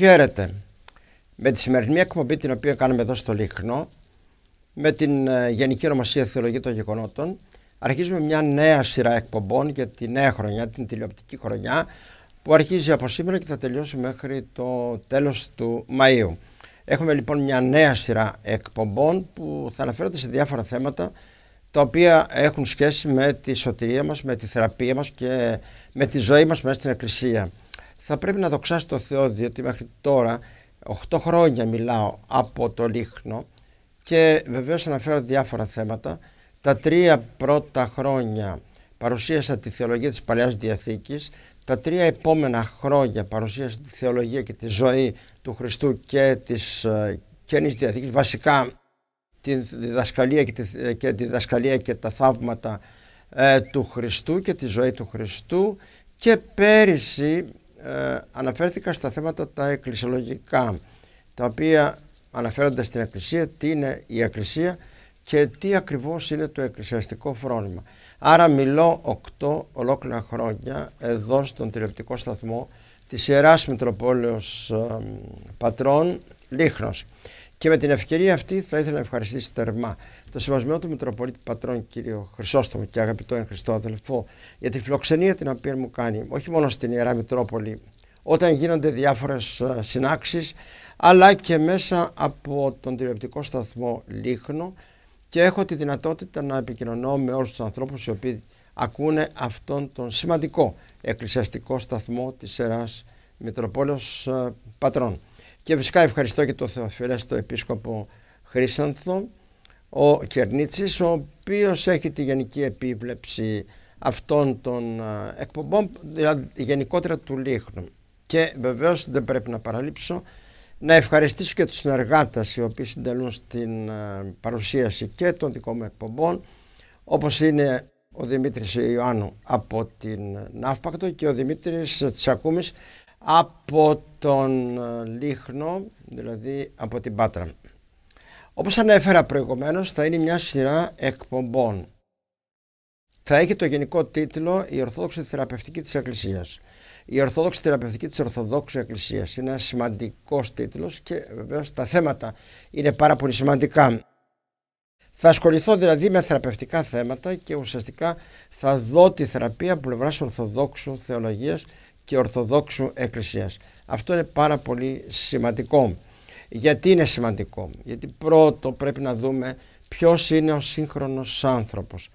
Χαίρετε. Με τη σημερινή εκπομπή την οποία κάνουμε εδώ στο Λίχνο, με την ε, Γενική Ονομασία Θεολογία των Γεγονότων, αρχίζουμε μια νέα σειρά εκπομπών για τη νέα χρονιά, την τηλεοπτική χρονιά, που αρχίζει από σήμερα και θα τελειώσει μέχρι το τέλος του Μαΐου. Έχουμε λοιπόν μια νέα σειρά εκπομπών που θα αναφέρονται σε διάφορα θέματα τα οποία έχουν σχέση με τη σωτηρία μας, με τη θεραπεία μας και με τη ζωή μας μέσα στην Εκκλησία θα πρέπει να δοξάσει το Θεό διότι μέχρι τώρα 8 χρόνια μιλάω από το λίχνο και βεβαίως αναφέρω διάφορα θέματα. Τα τρία πρώτα χρόνια παρουσίασα τη θεολογία της Παλαιάς Διαθήκης, τα τρία επόμενα χρόνια παρουσίασα τη θεολογία και τη ζωή του Χριστού και της ε, Καινής Διαθήκης, βασικά ε, τη διδασκαλία και, τη, και, τα θαύματα ε, του Χριστού και τη ζωή του Χριστού και πέρυσι ε, αναφέρθηκα στα θέματα τα εκκλησιολογικά, τα οποία αναφέρονται στην Εκκλησία, τι είναι η Εκκλησία και τι ακριβώς είναι το εκκλησιαστικό φρόνημα. Άρα μιλώ οκτώ ολόκληρα χρόνια εδώ στον τηλεοπτικό σταθμό της Ιεράς Μητροπόλεως Πατρών Λίχνος. Και με την ευκαιρία αυτή θα ήθελα να ευχαριστήσω θερμά το σεβασμένο του Μητροπολίτη Πατρών κύριο Χρυσόστομο και αγαπητό εν Χριστό αδελφό για τη φιλοξενία την οποία μου κάνει όχι μόνο στην Ιερά Μητρόπολη όταν γίνονται διάφορες ε, συνάξεις αλλά και μέσα από τον τηλεοπτικό σταθμό Λίχνο και έχω τη δυνατότητα να επικοινωνώ με όλους τους ανθρώπους οι οποίοι ακούνε αυτόν τον σημαντικό εκκλησιαστικό σταθμό της Ιεράς Μητροπόλεως ε, Πατρών. Και φυσικά ευχαριστώ και τον Θεοφιλέστο Επίσκοπο Χρήσανθο, ο Κερνίτσης, ο οποίος έχει τη γενική επίβλεψη αυτών των ε, εκπομπών, δηλαδή γενικότερα του Λίχνου. Και βεβαίως δεν πρέπει να παραλείψω να ευχαριστήσω και τους συνεργάτες οι οποίοι συντελούν στην ε, παρουσίαση και των δικών μου εκπομπών, όπως είναι ο Δημήτρης Ιωάννου από την Ναύπακτο και ο Δημήτρης Τσακούμης από τον ε, Λίχνο, δηλαδή από την Πάτρα. Όπως ανέφερα προηγουμένως, θα είναι μια σειρά εκπομπών. Θα έχει το γενικό τίτλο «Η Ορθόδοξη Θεραπευτική της Εκκλησίας». Η Ορθόδοξη Θεραπευτική της Ορθοδόξου Εκκλησίας της Ορθοδόξης ένας σημαντικός τίτλος και βεβαίως τα θέματα είναι πάρα πολύ σημαντικά. Θα ασχοληθώ δηλαδή με θεραπευτικά θέματα και ουσιαστικά θα δω τη θεραπεία από πλευράς Ορθοδόξου Θεολογίας και Ορθοδόξου Εκκλησίας. Αυτό είναι πάρα πολύ σημαντικό. Γιατί είναι σημαντικό. Γιατί πρώτο πρέπει να δούμε ποιος είναι ο σύγχρονος άνθρωπος.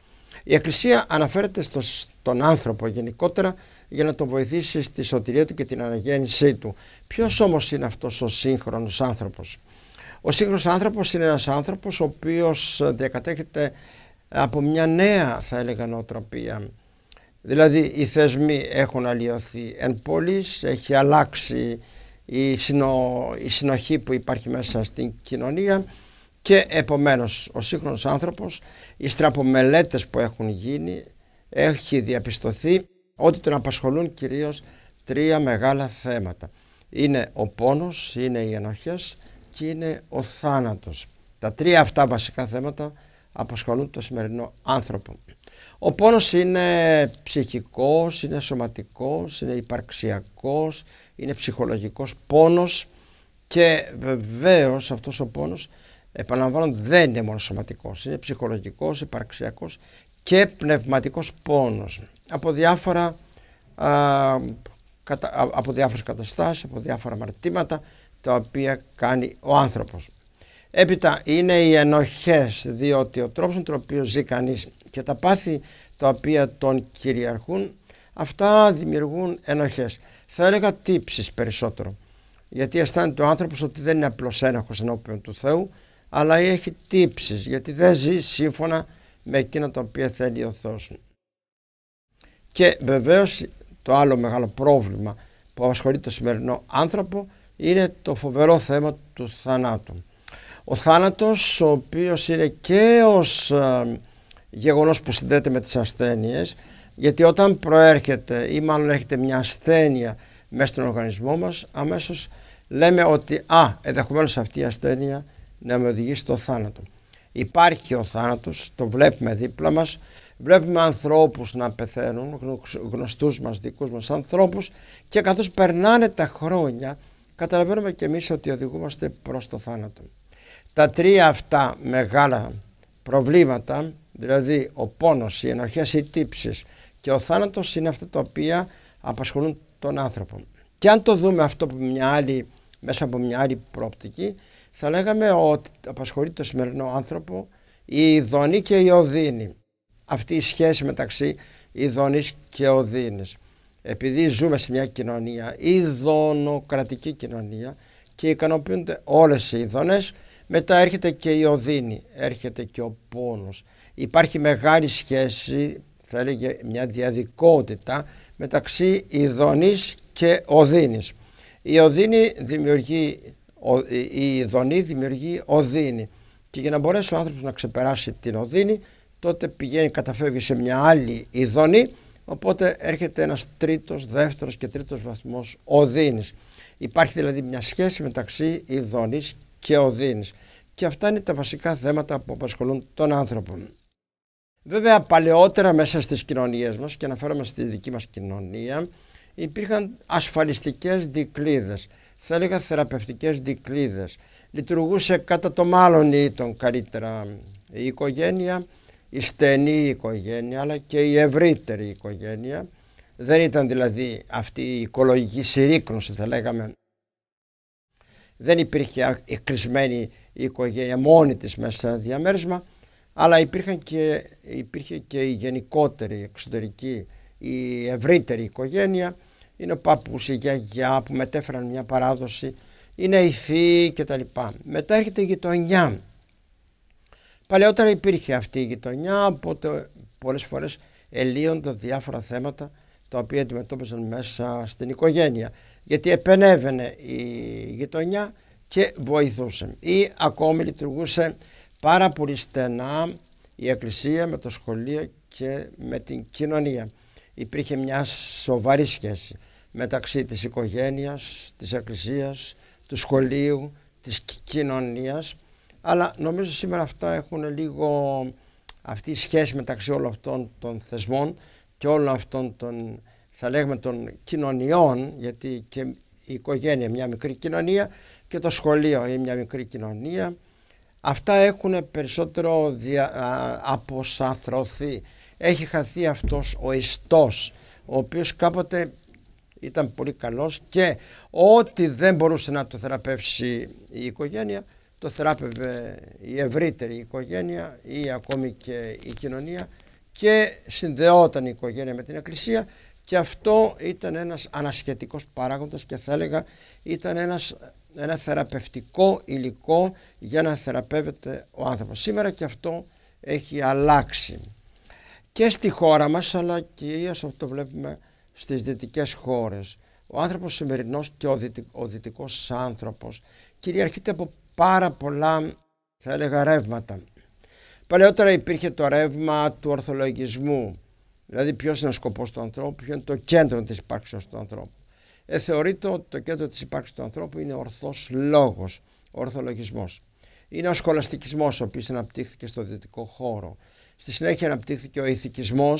Η Εκκλησία αναφέρεται στον άνθρωπο γενικότερα για να τον βοηθήσει στη σωτηρία του και την αναγέννησή του. Ποιος όμως είναι αυτός ο σύγχρονος άνθρωπος. Ο σύγχρονος άνθρωπος είναι ένας άνθρωπος ο οποίος διακατέχεται από μια νέα θα έλεγα νοοτροπία Δηλαδή οι θεσμοί έχουν αλλοιωθεί εν πόλης, έχει αλλάξει η, συνοχή που υπάρχει μέσα στην κοινωνία και επομένως ο σύγχρονος άνθρωπος, οι στραπομελέτες που έχουν γίνει, έχει διαπιστωθεί ότι τον απασχολούν κυρίως τρία μεγάλα θέματα. Είναι ο πόνος, είναι οι ενοχές και είναι ο θάνατος. Τα τρία αυτά βασικά θέματα απασχολούν το σημερινό άνθρωπο. Ο πόνος είναι ψυχικός, είναι σωματικός, είναι υπαρξιακός, είναι ψυχολογικός πόνος και βεβαίως αυτός ο πόνος, επαναλαμβάνω, δεν είναι μόνο σωματικός, είναι ψυχολογικός, υπαρξιακός και πνευματικός πόνος από διάφορα α, από διάφορες καταστάσεις, από διάφορα μαρτήματα τα οποία κάνει ο άνθρωπος. Έπειτα είναι οι ενοχές, διότι ο τρόπος με τον οποίο ζει κανείς και τα πάθη τα οποία τον κυριαρχούν, αυτά δημιουργούν ενοχές. Θα έλεγα τύψεις περισσότερο, γιατί αισθάνεται ο άνθρωπος ότι δεν είναι απλώς ένοχος ενώπιον του Θεού, αλλά έχει τύψεις, γιατί δεν ζει σύμφωνα με εκείνα τα οποία θέλει ο Θεός. Και βεβαίως το άλλο μεγάλο πρόβλημα που απασχολεί το σημερινό άνθρωπο είναι το φοβερό θέμα του θανάτου. Ο θάνατος, ο οποίος είναι και ως ε, γεγονός που συνδέεται με τις ασθένειες, γιατί όταν προέρχεται ή μάλλον έρχεται μια ασθένεια μέσα στον οργανισμό μας, αμέσως λέμε ότι «Α, ενδεχομένως αυτή η ασθένεια να με οδηγήσει στο θάνατο». Υπάρχει ο θάνατος, το βλέπουμε δίπλα μας, βλέπουμε ανθρώπους να πεθαίνουν, γνωστούς μας, δικούς μας ανθρώπους και καθώς περνάνε τα χρόνια καταλαβαίνουμε και εμείς ότι οδηγούμαστε προς το θάνατο τα τρία αυτά μεγάλα προβλήματα, δηλαδή ο πόνος, οι ενοχές, οι τύψεις και ο θάνατος είναι αυτά τα οποία απασχολούν τον άνθρωπο. Και αν το δούμε αυτό από μια άλλη, μέσα από μια άλλη πρόπτικη, θα λέγαμε ότι απασχολεί το σημερινό άνθρωπο η ειδονή και η οδύνη. Αυτή η σχέση μεταξύ ειδονής και οδύνης. Επειδή ζούμε σε μια κοινωνία, ειδονοκρατική κοινωνία και ικανοποιούνται όλες οι ειδονές, μετά έρχεται και η οδύνη, έρχεται και ο πόνος. Υπάρχει μεγάλη σχέση, θα έλεγε μια διαδικότητα, μεταξύ ειδονής και οδύνης. Η οδύνη δημιουργεί, η ειδονή δημιουργεί οδύνη. Και για να μπορέσει ο άνθρωπος να ξεπεράσει την οδύνη, τότε πηγαίνει, καταφεύγει σε μια άλλη ειδονή, οπότε έρχεται ένας τρίτος, δεύτερος και τρίτος βαθμός οδύνης. Υπάρχει δηλαδή μια σχέση μεταξύ ειδονής και ο Και αυτά είναι τα βασικά θέματα που απασχολούν τον άνθρωπο. Βέβαια παλαιότερα μέσα στις κοινωνίες μας και αναφέρομαι στη δική μας κοινωνία υπήρχαν ασφαλιστικές δικλίδες, θα έλεγα θεραπευτικές δικλίδες. Λειτουργούσε κατά το μάλλον ή τον καλύτερα η οικογένεια, η στενή οικογένεια αλλά και η ευρύτερη οικογένεια. Δεν ήταν δηλαδή αυτή η οικολογική συρρήκνωση θα λέγαμε δεν υπήρχε η κλεισμένη οικογένεια μόνη της μέσα σε ένα διαμέρισμα, αλλά υπήρχαν και, υπήρχε και η γενικότερη εξωτερική, η ευρύτερη οικογένεια. Είναι ο παππούς, η γιαγιά που μετέφεραν μια παράδοση, είναι και τα κτλ. Μετά έρχεται η γειτονιά. Παλαιότερα υπήρχε αυτή η γειτονιά, οπότε πολλές φορές ελύονται διάφορα θέματα τα οποία αντιμετώπιζαν μέσα στην οικογένεια. Γιατί επενέβαινε η γειτονιά και βοηθούσε. Ή ακόμη λειτουργούσε πάρα πολύ στενά η εκκλησία με το σχολείο και με την κοινωνία. Υπήρχε μια σοβαρή σχέση μεταξύ της οικογένειας, της εκκλησίας, του σχολείου, της κοινωνίας. Αλλά νομίζω σήμερα αυτά έχουν λίγο αυτή η σχέση μεταξύ όλων αυτών των θεσμών και όλων αυτών των θα λέγουμε των κοινωνιών γιατί και η οικογένεια μια μικρή κοινωνία και το σχολείο είναι μια μικρή κοινωνία αυτά έχουν περισσότερο δια, έχει χαθεί αυτός ο ιστός ο οποίος κάποτε ήταν πολύ καλός και ό,τι δεν μπορούσε να το θεραπεύσει η οικογένεια το θεράπευε η ευρύτερη οικογένεια ή ακόμη και η κοινωνία και συνδεόταν η οικογένεια με την Εκκλησία και αυτό ήταν ένας ανασχετικός παράγοντας και θα έλεγα ήταν ένας, ένα θεραπευτικό υλικό για να θεραπεύεται ο άνθρωπος. Σήμερα και αυτό έχει αλλάξει και στη χώρα μας αλλά κυρίως αυτό το βλέπουμε στις δυτικές χώρες. Ο άνθρωπος σημερινός και ο, δυτικ, ο δυτικός άνθρωπος κυριαρχείται από πάρα πολλά θα έλεγα ρεύματα. Παλαιότερα υπήρχε το ρεύμα του ορθολογισμού. Δηλαδή, ποιος είναι ο σκοπός του ανθρώπου, ποιο είναι το κέντρο της ύπαρξεω του ανθρώπου. Ε, θεωρείται ότι το κέντρο της ύπαρξη του ανθρώπου είναι ορθός λόγος, ορθολογισμός. Είναι ο σχολαστικισμός, ο οποίος αναπτύχθηκε στο δυτικό χώρο. Στη συνέχεια αναπτύχθηκε ο ηθικισμός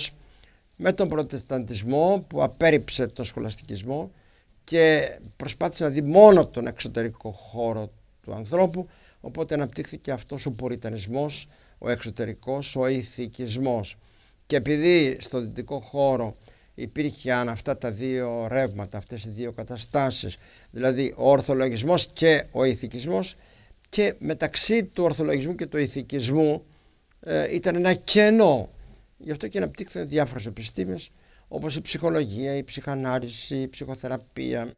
με τον προτεσταντισμό που απέρριψε τον σχολαστικισμό και προσπάθησε να δει μόνο τον εξωτερικό χώρο του ανθρώπου. Οπότε αναπτύχθηκε αυτός ο πουριτανισμός ο εξωτερικός, ο ηθικισμός. Και επειδή στο δυτικό χώρο υπήρχαν αυτά τα δύο ρεύματα, αυτές οι δύο καταστάσεις, δηλαδή ο ορθολογισμός και ο ηθικισμός και μεταξύ του ορθολογισμού και του ηθικισμού ε, ήταν ένα κενό. Γι' αυτό και αναπτύχθηκαν διάφορες επιστήμες όπως η ψυχολογία, η ψυχανάλυση, η ψυχοθεραπεία.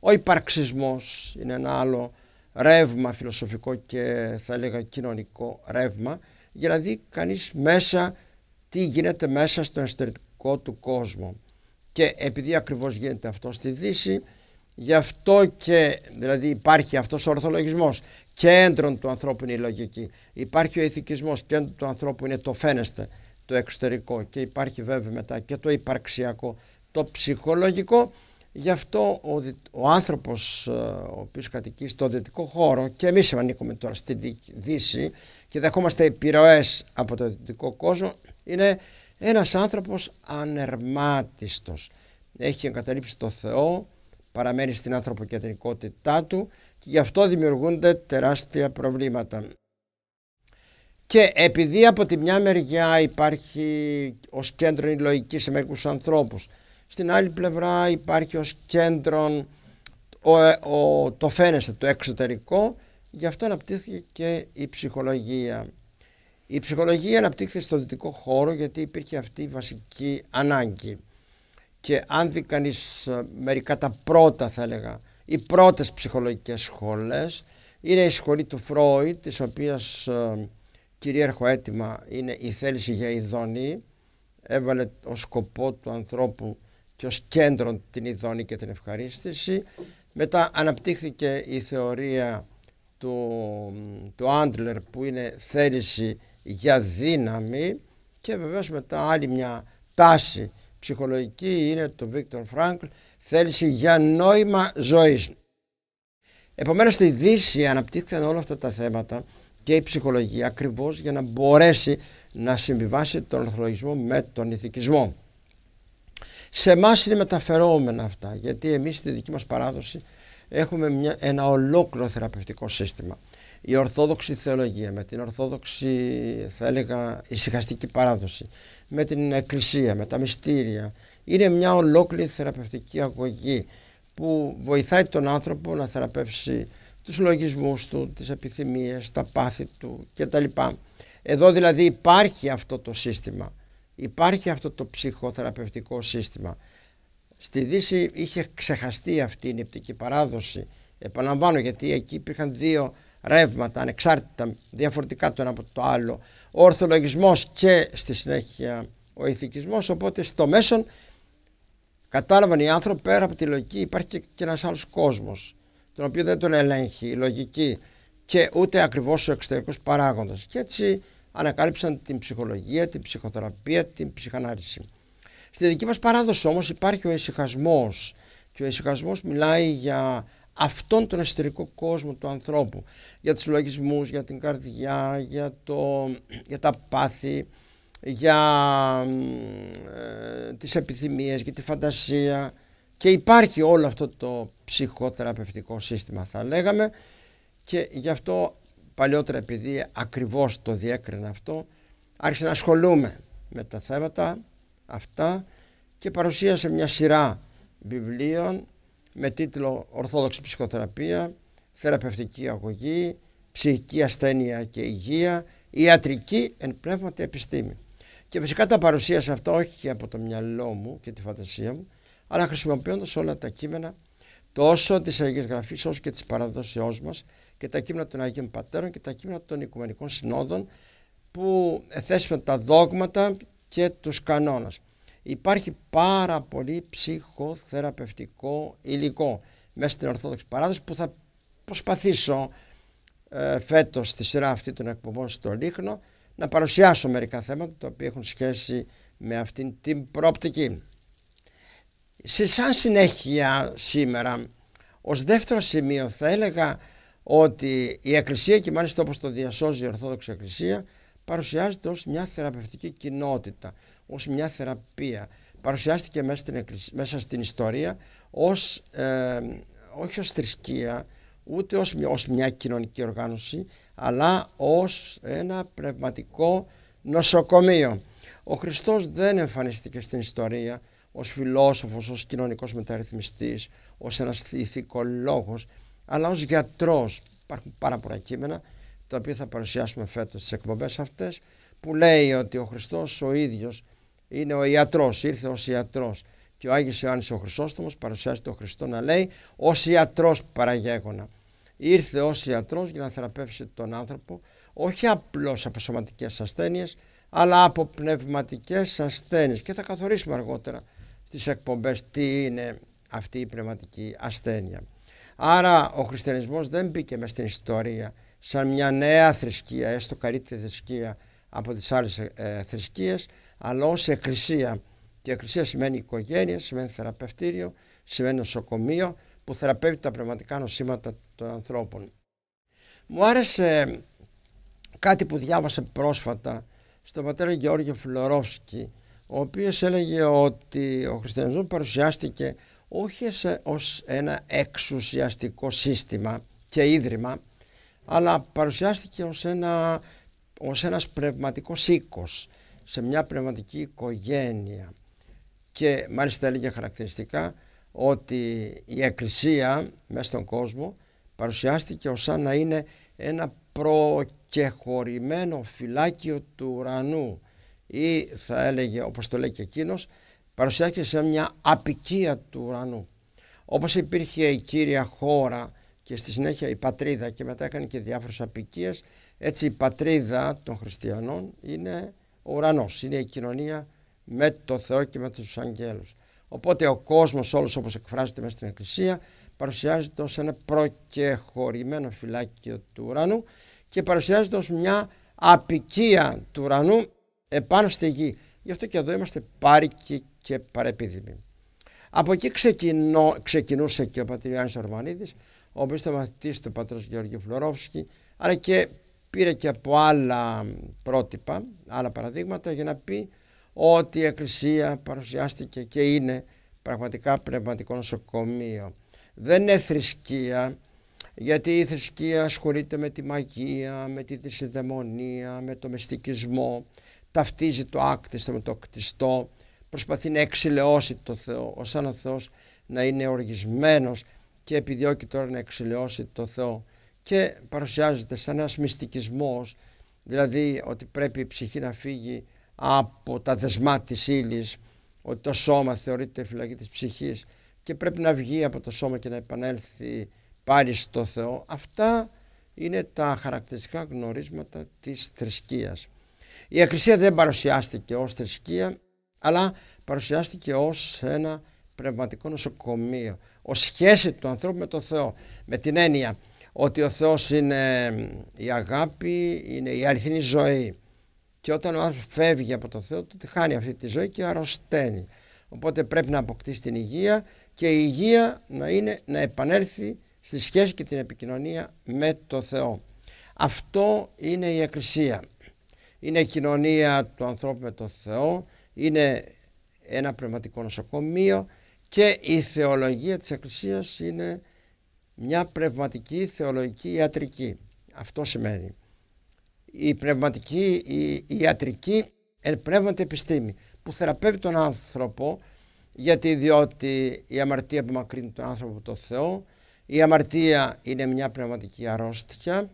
Ο υπαρξισμός είναι ένα άλλο ρεύμα φιλοσοφικό και θα έλεγα κοινωνικό ρεύμα για να δει κανείς μέσα τι γίνεται μέσα στον εσωτερικό του κόσμο. Και επειδή ακριβώς γίνεται αυτό στη Δύση, γι' αυτό και δηλαδή υπάρχει αυτός ο ορθολογισμός κέντρον του ανθρώπου είναι η λογική. Υπάρχει ο ηθικισμός κέντρο του ανθρώπου είναι το φαίνεστε, το εξωτερικό και υπάρχει βέβαια μετά και το υπαρξιακό, το ψυχολογικό. Γι' αυτό ο, ο άνθρωπος ε, ο οποίος κατοικεί στο δυτικό χώρο και εμείς ανήκουμε τώρα στη Δύση και δεχόμαστε επιρροές από το δυτικό κόσμο είναι ένας άνθρωπος ανερμάτιστος. Έχει εγκαταλείψει το Θεό, παραμένει στην ανθρωποκεντρικότητά του και γι' αυτό δημιουργούνται τεράστια προβλήματα. Και επειδή από τη μια μεριά υπάρχει ως κέντρο η λογική σε μερικούς ανθρώπους, στην άλλη πλευρά υπάρχει ως κέντρο ο, το φαίνεσαι το εξωτερικό, Γι' αυτό αναπτύχθηκε και η ψυχολογία. Η ψυχολογία αναπτύχθηκε στο δυτικό χώρο γιατί υπήρχε αυτή η βασική ανάγκη. Και αν δει κανείς ε, μερικά τα πρώτα θα έλεγα, οι πρώτες ψυχολογικές σχολές είναι η σχολή του Φρόιτ, της οποίας ε, κυρίαρχο αίτημα είναι η θέληση για ειδονή. Έβαλε ω σκοπό του ανθρώπου και ως κέντρο την ειδονή και την ευχαρίστηση. Μετά αναπτύχθηκε η θεωρία του, του Άντλερ που είναι θέληση για δύναμη και βεβαίως μετά άλλη μια τάση ψυχολογική είναι του Βίκτορ Φράγκλ θέληση για νόημα ζωής. Επομένως στη Δύση αναπτύχθηκαν όλα αυτά τα θέματα και η ψυχολογία ακριβώς για να μπορέσει να συμβιβάσει τον ορθολογισμό με τον ηθικισμό. Σε εμάς είναι μεταφερόμενα αυτά γιατί εμείς στη δική μας παράδοση έχουμε μια, ένα ολόκληρο θεραπευτικό σύστημα. Η ορθόδοξη θεολογία, με την ορθόδοξη θα έλεγα ησυχαστική παράδοση, με την εκκλησία, με τα μυστήρια. Είναι μια ολόκληρη θεραπευτική αγωγή που βοηθάει τον άνθρωπο να θεραπεύσει τους λογισμούς του, τις επιθυμίες, τα πάθη του κτλ. Εδώ δηλαδή υπάρχει αυτό το σύστημα, υπάρχει αυτό το ψυχοθεραπευτικό σύστημα. Στη Δύση είχε ξεχαστεί αυτή η νηπτική παράδοση. Επαναλαμβάνω γιατί εκεί υπήρχαν δύο ρεύματα ανεξάρτητα, διαφορετικά το ένα από το άλλο. Ο ορθολογισμός και στη συνέχεια ο ηθικισμός, οπότε στο μέσον κατάλαβαν οι άνθρωποι πέρα από τη λογική υπάρχει και, ένας άλλος κόσμος, τον οποίο δεν τον ελέγχει η λογική και ούτε ακριβώς ο εξωτερικός παράγοντας. Και έτσι ανακάλυψαν την ψυχολογία, την ψυχοθεραπεία, την ψυχανάλυση. Στη δική μας παράδοση όμως υπάρχει ο εσυχασμός και ο εσυχασμός μιλάει για αυτόν τον εσωτερικό κόσμο του ανθρώπου, για τους λογισμούς, για την καρδιά, για, το, για τα πάθη, για ε, τις επιθυμίες, για τη φαντασία και υπάρχει όλο αυτό το ψυχοθεραπευτικό σύστημα θα λέγαμε και γι' αυτό παλιότερα επειδή ακριβώς το διέκρινα αυτό άρχισα να ασχολούμαι με τα θέματα αυτά και παρουσίασε μια σειρά βιβλίων με τίτλο «Ορθόδοξη ψυχοθεραπεία», «Θεραπευτική αγωγή», «Ψυχική ασθένεια και υγεία», «Ιατρική εν πνεύματι επιστήμη». Και φυσικά τα παρουσίασε αυτά όχι από το μυαλό μου και τη φαντασία μου, αλλά χρησιμοποιώντας όλα τα κείμενα τόσο της Αγίας Γραφής όσο και της παραδόσεώς μας και τα κείμενα των Αγίων Πατέρων και τα κείμενα των Οικουμενικών Συνόδων που θέσπισαν τα δόγματα και τους κανόνες. Υπάρχει πάρα πολύ ψυχοθεραπευτικό υλικό μέσα στην Ορθόδοξη Παράδοση που θα προσπαθήσω ε, φέτος στη σειρά αυτή των εκπομπών στο Λίχνο να παρουσιάσω μερικά θέματα τα οποία έχουν σχέση με αυτήν την πρόπτικη. Σε σαν συνέχεια σήμερα ως δεύτερο σημείο θα έλεγα ότι η Εκκλησία και μάλιστα όπως το διασώζει η Ορθόδοξη Εκκλησία παρουσιάζεται ως μια θεραπευτική κοινότητα, ως μια θεραπεία. Παρουσιάστηκε μέσα στην, εκκλησία, στην ιστορία ως, ε, όχι ως θρησκεία, ούτε ως, ως μια κοινωνική οργάνωση, αλλά ως ένα πνευματικό νοσοκομείο. Ο Χριστός δεν εμφανίστηκε στην ιστορία ως φιλόσοφος, ως κοινωνικός μεταρρυθμιστής, ως ένας ηθικολόγος, αλλά ως γιατρός. Υπάρχουν πάρα πολλά κείμενα τα οποία θα παρουσιάσουμε φέτος στις εκπομπές αυτές που λέει ότι ο Χριστός ο ίδιος είναι ο ιατρός, ήρθε ως ιατρός και ο Άγιος Ιωάννης ο Χρυσόστομος παρουσιάζει τον Χριστό να λέει ως ιατρός παραγέγωνα. Ήρθε ως ιατρός για να θεραπεύσει τον άνθρωπο όχι απλώς από σωματικές ασθένειες αλλά από πνευματικές ασθένειες και θα καθορίσουμε αργότερα στις εκπομπές τι είναι αυτή η πνευματική ασθένεια. Άρα ο χριστιανισμός δεν μπήκε μες στην ιστορία σαν μια νέα θρησκεία, έστω καλύτερη θρησκεία από τις άλλες ε, θρησκείες, αλλά ως εκκλησία. Και εκκλησία σημαίνει οικογένεια, σημαίνει θεραπευτήριο, σημαίνει νοσοκομείο που θεραπεύει τα πνευματικά νοσήματα των ανθρώπων. Μου άρεσε κάτι που διάβασα πρόσφατα στον πατέρα Γεώργιο Φιλορόφσκι, ο οποίος έλεγε ότι ο χριστιανισμός παρουσιάστηκε όχι ως ένα εξουσιαστικό σύστημα και ίδρυμα, αλλά παρουσιάστηκε ως, ένα, ως ένας πνευματικός οίκος, σε μια πνευματική οικογένεια. Και μάλιστα έλεγε χαρακτηριστικά ότι η Εκκλησία μέσα στον κόσμο παρουσιάστηκε ως να είναι ένα προκεχωρημένο φυλάκιο του ουρανού ή θα έλεγε όπως το λέει και εκείνος παρουσιάστηκε σε μια απικία του ουρανού. Όπως υπήρχε η κύρια χώρα και στη συνέχεια η πατρίδα και μετά έκανε και διάφορες απικίες. Έτσι η πατρίδα των χριστιανών είναι ο ουρανός, είναι η κοινωνία με το Θεό και με τους αγγέλους. Οπότε ο κόσμος όλος όπως εκφράζεται μέσα στην Εκκλησία παρουσιάζεται ως ένα προκεχωρημένο φυλάκιο του ουρανού και παρουσιάζεται ως μια απικία του ουρανού επάνω στη γη. Γι' αυτό και εδώ είμαστε πάρικοι και παρεπίδημοι. Από εκεί ξεκινούσε και ο Πατριάνης Ορμανίδης, ο οποίος ήταν μαθητής του πατρός Γεώργιου Φλωρόφσκι, αλλά και πήρε και από άλλα πρότυπα, άλλα παραδείγματα για να πει ότι η Εκκλησία παρουσιάστηκε και είναι πραγματικά πνευματικό νοσοκομείο. Δεν είναι θρησκεία, γιατί η θρησκεία ασχολείται με τη μαγεία, με τη δυσιδαιμονία, με το μυστικισμό, ταυτίζει το άκτιστο με το κτιστό, προσπαθεί να εξηλαιώσει το Θεό, ο σαν ο Θεός να είναι οργισμένος και επιδιώκει τώρα να εξηλαιώσει το Θεό και παρουσιάζεται σαν ένας μυστικισμός, δηλαδή ότι πρέπει η ψυχή να φύγει από τα δεσμά της ύλης, ότι το σώμα θεωρείται φυλακή της ψυχής και πρέπει να βγει από το σώμα και να επανέλθει πάλι στο Θεό. Αυτά είναι τα χαρακτηριστικά γνωρίσματα της θρησκείας. Η Εκκλησία δεν παρουσιάστηκε ως θρησκεία, αλλά παρουσιάστηκε ως ένα πνευματικό νοσοκομείο, ως σχέση του ανθρώπου με τον Θεό, με την έννοια ότι ο Θεός είναι η αγάπη, είναι η αληθινή ζωή και όταν ο άνθρωπος φεύγει από τον Θεό, τότε χάνει αυτή τη ζωή και αρρωσταίνει. Οπότε πρέπει να αποκτήσει την υγεία και η υγεία να, είναι, να επανέλθει στη σχέση και την επικοινωνία με τον Θεό. Αυτό είναι η Εκκλησία. Είναι η κοινωνία του ανθρώπου με τον Θεό, είναι ένα πνευματικό νοσοκομείο και η θεολογία της Εκκλησίας είναι μια πνευματική θεολογική ιατρική. Αυτό σημαίνει. Η πνευματική η, ιατρική επιστήμη που θεραπεύει τον άνθρωπο γιατί διότι η αμαρτία απομακρύνει τον άνθρωπο από τον Θεό η αμαρτία είναι μια πνευματική αρρώστια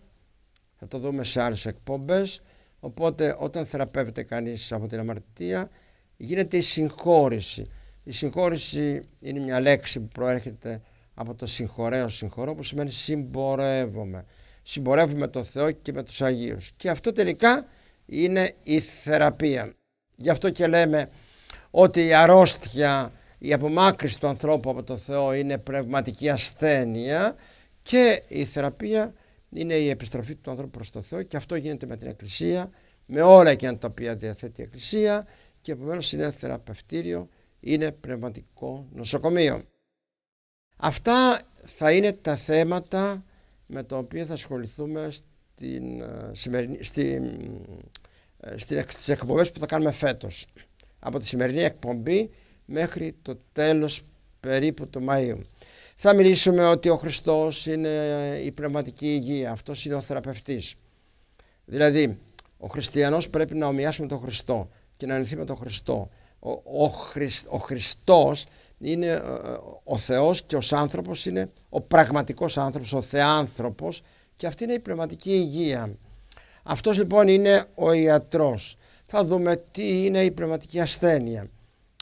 θα το δούμε σε άλλες εκπομπές οπότε όταν θεραπεύεται κανείς από την αμαρτία γίνεται η συγχώρηση. Η συγχώρηση είναι μια λέξη που προέρχεται από το συγχωρέως συγχωρώ που σημαίνει συμπορεύομαι. Συμπορεύουμε το Θεό και με τους Αγίους. Και αυτό τελικά είναι η θεραπεία. Γι' αυτό και λέμε ότι η αρρώστια, η απομάκρυση του ανθρώπου από το Θεό είναι πνευματική ασθένεια και η θεραπεία είναι η επιστροφή του ανθρώπου προς το Θεό και αυτό γίνεται με την Εκκλησία, με όλα εκείνα τα οποία διαθέτει η Εκκλησία και επομένως είναι θεραπευτήριο, είναι πνευματικό νοσοκομείο. Αυτά θα είναι τα θέματα με τα οποία θα ασχοληθούμε στην, ε, στην, ε, στις εκπομπές που θα κάνουμε φέτος. Από τη σημερινή εκπομπή μέχρι το τέλος περίπου του Μαΐου. Θα μιλήσουμε ότι ο Χριστός είναι η πνευματική υγεία, αυτός είναι ο θεραπευτής. Δηλαδή, ο χριστιανός πρέπει να ομοιάσει τον Χριστό και να λυθεί με τον Χριστό. Ο, ο, Χριστός είναι ε, ο Θεός και ο άνθρωπος είναι ο πραγματικός άνθρωπος, ο Θεάνθρωπος και αυτή είναι η πνευματική υγεία. Αυτός λοιπόν είναι ο ιατρός. Θα δούμε τι είναι η πνευματική ασθένεια.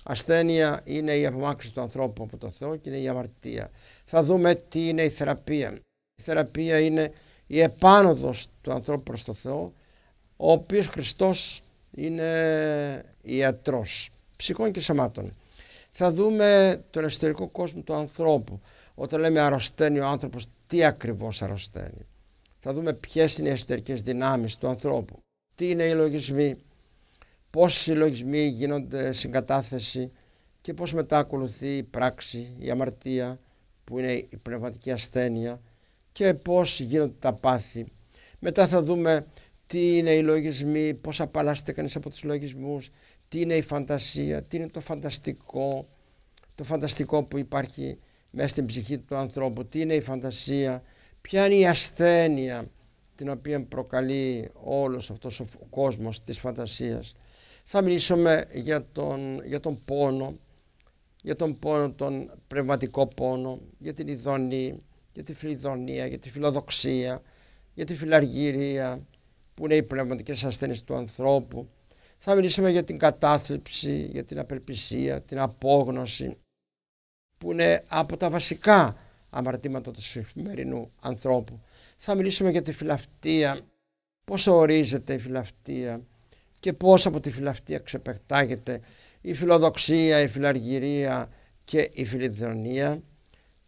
Ασθένεια είναι η απομάκρυνση του ανθρώπου από το Θεό και είναι η αμαρτία. Θα δούμε τι είναι η θεραπεία. Η θεραπεία είναι η επάνωδος του ανθρώπου προς το Θεό, ο οποίος Χριστός είναι ιατρός ψυχών και σωμάτων. Θα δούμε τον εσωτερικό κόσμο του ανθρώπου. Όταν λέμε αρρωσταίνει ο άνθρωπος, τι ακριβώς αρρωσταίνει. Θα δούμε ποιες είναι οι εσωτερικές δυνάμεις του ανθρώπου. Τι είναι οι λογισμοί, πώς οι λογισμοί γίνονται συγκατάθεση και πώς μετά ακολουθεί η πράξη, η αμαρτία που είναι η πνευματική ασθένεια και πώς γίνονται τα πάθη. Μετά θα δούμε τι είναι οι λογισμοί, πώς απαλλάσσεται κανείς από τους λογισμούς, τι είναι η φαντασία, τι είναι το φανταστικό, το φανταστικό που υπάρχει μέσα στην ψυχή του ανθρώπου, τι είναι η φαντασία, ποια είναι η ασθένεια την οποία προκαλεί όλος αυτός ο κόσμος της φαντασίας. Θα μιλήσουμε για τον, για τον πόνο, για τον πόνο, τον πνευματικό πόνο, για την ειδονή, για τη φιλιδονία, για τη φιλοδοξία, για τη φιλαργυρία, που είναι οι πνευματικές ασθένειες του ανθρώπου. Θα μιλήσουμε για την κατάθλιψη, για την απελπισία, την απόγνωση που είναι από τα βασικά αμαρτήματα του σημερινού ανθρώπου. Θα μιλήσουμε για τη φιλαυτία, πώς ορίζεται η φιλαυτία και πώς από τη φιλαυτία ξεπερτάγεται η φιλοδοξία, η φιλαργυρία και η φιλιδρονία.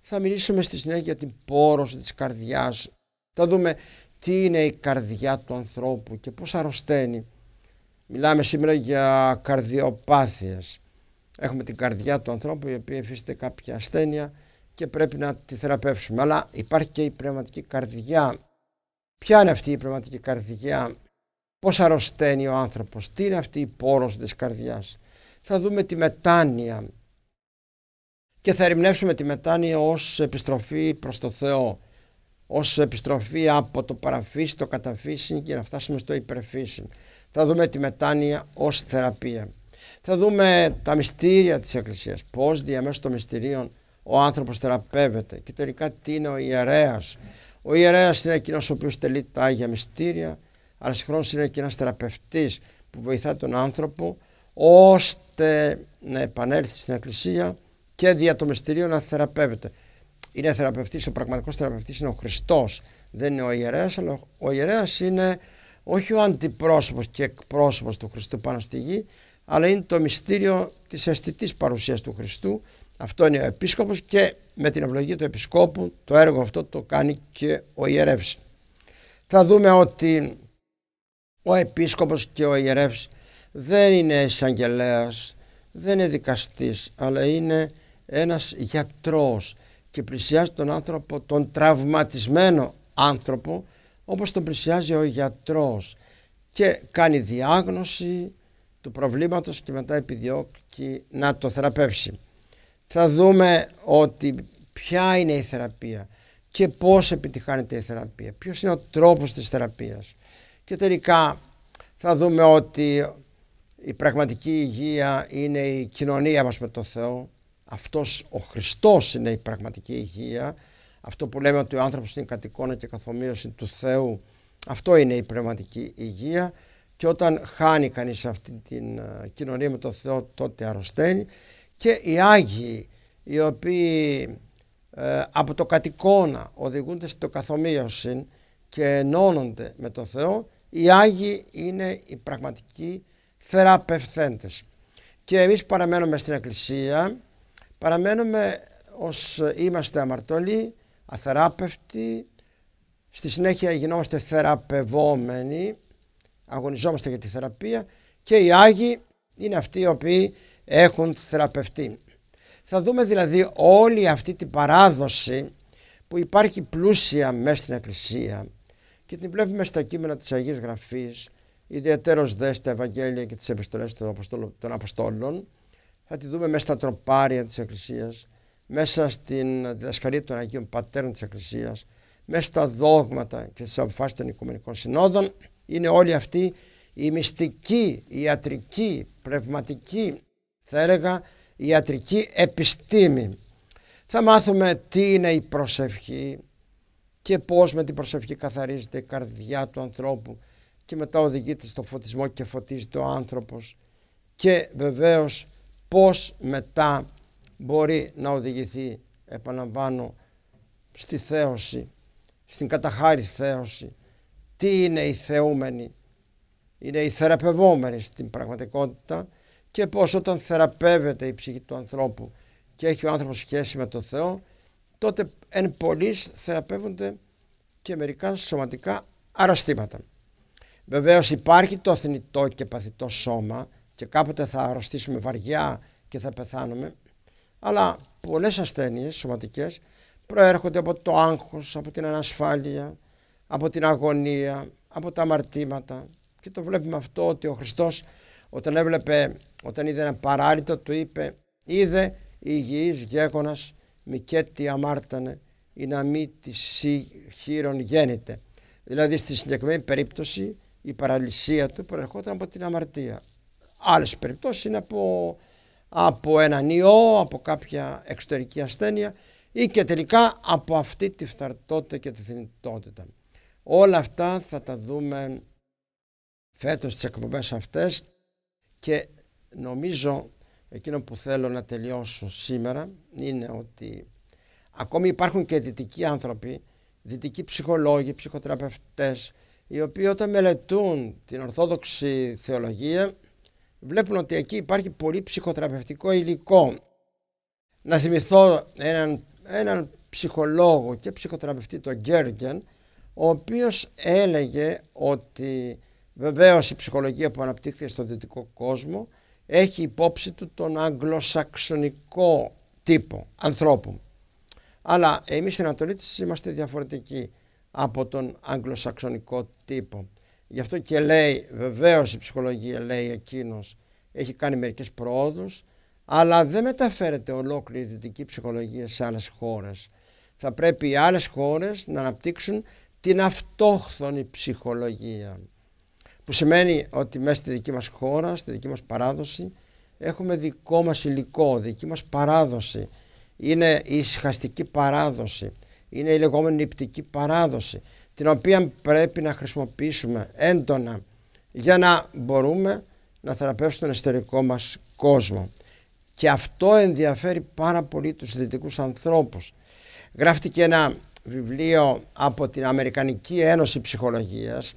Θα μιλήσουμε στη συνέχεια για την πόρωση της καρδιάς. Θα δούμε τι είναι η καρδιά του ανθρώπου και πώς αρρωσταίνει. Μιλάμε σήμερα για καρδιοπάθειες. Έχουμε την καρδιά του ανθρώπου η οποία υφίσταται κάποια ασθένεια και πρέπει να τη θεραπεύσουμε. Αλλά υπάρχει και η πνευματική καρδιά. Ποια είναι αυτή η πνευματική καρδιά, πώς αρρωσταίνει ο άνθρωπος, τι είναι αυτή η πόρος της καρδιάς. Θα δούμε τη μετάνοια και θα ερμηνεύσουμε τη μετάνοια ως επιστροφή προς το Θεό ως επιστροφή από το παραφύσιν, το καταφύσιν και να φτάσουμε στο υπερφύσιν. Θα δούμε τη μετάνοια ως θεραπεία. Θα δούμε τα μυστήρια της Εκκλησίας, πώς διαμέσου των μυστηρίων ο άνθρωπος θεραπεύεται και τελικά τι είναι ο ιερέας. Ο ιερέας είναι εκείνος ο οποίος τελεί τα Άγια Μυστήρια, αλλά συγχρόνως είναι και ένας θεραπευτής που βοηθά τον άνθρωπο ώστε να επανέλθει στην Εκκλησία και δια το μυστηρίο να θεραπεύεται είναι θεραπευτής, ο πραγματικός θεραπευτής είναι ο Χριστός, δεν είναι ο ιερέας, αλλά ο ιερέας είναι όχι ο αντιπρόσωπος και εκπρόσωπος του Χριστού πάνω στη γη, αλλά είναι το μυστήριο της αισθητής παρουσίας του Χριστού. Αυτό είναι ο επίσκοπος και με την ευλογία του επισκόπου το έργο αυτό το κάνει και ο ιερεύς. Θα δούμε ότι ο επίσκοπος και ο ιερεύς δεν είναι εισαγγελέας, δεν είναι δικαστής, αλλά είναι ένας γιατρός, και πλησιάζει τον άνθρωπο, τον τραυματισμένο άνθρωπο όπως τον πλησιάζει ο γιατρός και κάνει διάγνωση του προβλήματος και μετά επιδιώκει να το θεραπεύσει. Θα δούμε ότι ποια είναι η θεραπεία και πώς επιτυχάνεται η θεραπεία, ποιος είναι ο τρόπος της θεραπείας. Και τελικά θα δούμε ότι η πραγματική υγεία είναι η κοινωνία μας με τον Θεό, αυτός ο Χριστός είναι η πραγματική υγεία αυτό που λέμε ότι ο άνθρωπος είναι κατοικόνα και καθομοίωση του Θεού αυτό είναι η πνευματική υγεία και όταν χάνει κανείς αυτή την ε, κοινωνία με τον Θεό τότε αρρωσταίνει και οι Άγιοι οι οποίοι ε, από το κατοικόνα οδηγούνται στο καθομοίωση και ενώνονται με τον Θεό οι Άγιοι είναι οι πραγματικοί θεραπευθέντες και εμείς παραμένουμε στην Εκκλησία παραμένουμε ως είμαστε αμαρτωλοί, αθεράπευτοι, στη συνέχεια γινόμαστε θεραπευόμενοι, αγωνιζόμαστε για τη θεραπεία και οι Άγιοι είναι αυτοί οι οποίοι έχουν θεραπευτεί. Θα δούμε δηλαδή όλη αυτή την παράδοση που υπάρχει πλούσια μέσα στην Εκκλησία και την βλέπουμε στα κείμενα της Αγίας Γραφής, ιδιαίτερος δε στα Ευαγγέλια και τις επιστολές των Αποστόλων, θα τη δούμε μέσα στα τροπάρια της Εκκλησίας, μέσα στην διδασκαλία των Αγίων Πατέρων της Εκκλησίας, μέσα στα δόγματα και στις αποφάσεις των Οικουμενικών Συνόδων. Είναι όλη αυτή η μυστική, η ιατρική, πνευματική, θα έλεγα, η ιατρική επιστήμη. Θα μάθουμε τι είναι η προσευχή και πώς με την προσευχή καθαρίζεται η καρδιά του ανθρώπου και μετά οδηγείται στο φωτισμό και φωτίζει το άνθρωπος και βεβαίως πώς μετά μπορεί να οδηγηθεί, επαναλαμβάνω, στη θέωση, στην καταχάρη θέωση. Τι είναι η θεούμενη, είναι η θεραπευόμενη στην πραγματικότητα και πώς όταν θεραπεύεται η ψυχή του ανθρώπου και έχει ο άνθρωπος σχέση με τον Θεό, τότε εν πολλής θεραπεύονται και μερικά σωματικά αραστήματα. Βεβαίως υπάρχει το θνητό και παθητό σώμα, και κάποτε θα αρρωστήσουμε βαριά και θα πεθάνουμε. Αλλά πολλές ασθένειες σωματικές προέρχονται από το άγχος, από την ανασφάλεια, από την αγωνία, από τα αμαρτήματα. Και το βλέπουμε αυτό ότι ο Χριστός όταν έβλεπε, όταν είδε ένα παράλυτο του είπε «Είδε υγιής γέγονας μικέτη αμάρτανε ή να μη τη χείρον γέννηται». Δηλαδή στη συγκεκριμένη περίπτωση η παραλυσία του προερχόταν από την αμαρτία. Άλλες περιπτώσεις είναι από, από έναν ιό, από κάποια εξωτερική ασθένεια ή και τελικά από αυτή τη φθαρτότητα και τη θνητότητα. Όλα αυτά θα τα δούμε φέτος στις εκπομπές αυτές και νομίζω εκείνο που θέλω να τελειώσω σήμερα είναι ότι ακόμη υπάρχουν και δυτικοί άνθρωποι, δυτικοί ψυχολόγοι, ψυχοθεραπευτές, οι οποίοι όταν μελετούν την ορθόδοξη θεολογία βλέπουν ότι εκεί υπάρχει πολύ ψυχοθεραπευτικό υλικό. Να θυμηθώ έναν, έναν ψυχολόγο και ψυχοθεραπευτή, τον Γκέργεν, ο οποίος έλεγε ότι βεβαίως η ψυχολογία που αναπτύχθηκε στον δυτικό κόσμο έχει υπόψη του τον αγγλοσαξονικό τύπο ανθρώπου. Αλλά εμείς στην Ανατολή είμαστε διαφορετικοί από τον αγγλοσαξονικό τύπο. Γι' αυτό και λέει, βεβαίως η ψυχολογία λέει εκείνος έχει κάνει μερικές προόδου, αλλά δεν μεταφέρεται ολόκληρη η δυτική ψυχολογία σε άλλες χώρες. Θα πρέπει οι άλλες χώρες να αναπτύξουν την αυτόχθονη ψυχολογία. Που σημαίνει ότι μέσα στη δική μας χώρα, στη δική μας παράδοση, έχουμε δικό μας υλικό, δική μας παράδοση. Είναι η συχαστική παράδοση, είναι η λεγόμενη νηπτική παράδοση την οποία πρέπει να χρησιμοποιήσουμε έντονα για να μπορούμε να θεραπεύσουμε τον εσωτερικό μας κόσμο. Και αυτό ενδιαφέρει πάρα πολύ τους δυτικούς ανθρώπους. Γράφτηκε ένα βιβλίο από την Αμερικανική Ένωση Ψυχολογίας,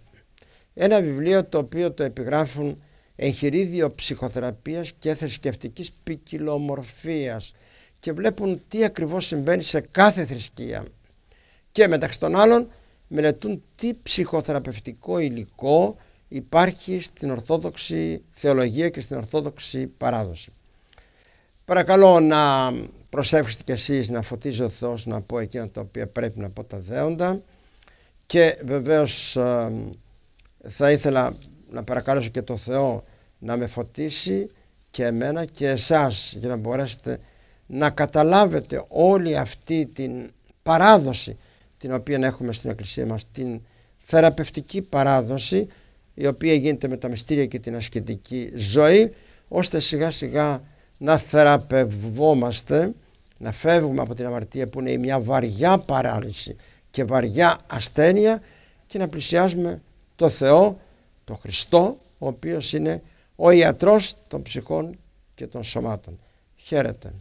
ένα βιβλίο το οποίο το επιγράφουν εγχειρίδιο ψυχοθεραπείας και θρησκευτικής ποικιλομορφίας και βλέπουν τι ακριβώς συμβαίνει σε κάθε θρησκεία. Και μεταξύ των άλλων μελετούν τι ψυχοθεραπευτικό υλικό υπάρχει στην Ορθόδοξη Θεολογία και στην Ορθόδοξη Παράδοση. Παρακαλώ να προσεύχεστε κι εσείς να φωτίζει ο Θεός να πω εκείνα τα οποία πρέπει να πω τα δέοντα και βεβαίως θα ήθελα να παρακαλέσω και το Θεό να με φωτίσει και εμένα και εσάς για να μπορέσετε να καταλάβετε όλη αυτή την παράδοση την οποία έχουμε στην Εκκλησία μας, την θεραπευτική παράδοση η οποία γίνεται με τα μυστήρια και την ασκητική ζωή ώστε σιγά σιγά να θεραπευόμαστε, να φεύγουμε από την αμαρτία που είναι μια βαριά παράλυση και βαριά ασθένεια και να πλησιάζουμε το Θεό, το Χριστό, ο οποίος είναι ο ιατρός των ψυχών και των σωμάτων. Χαίρετε.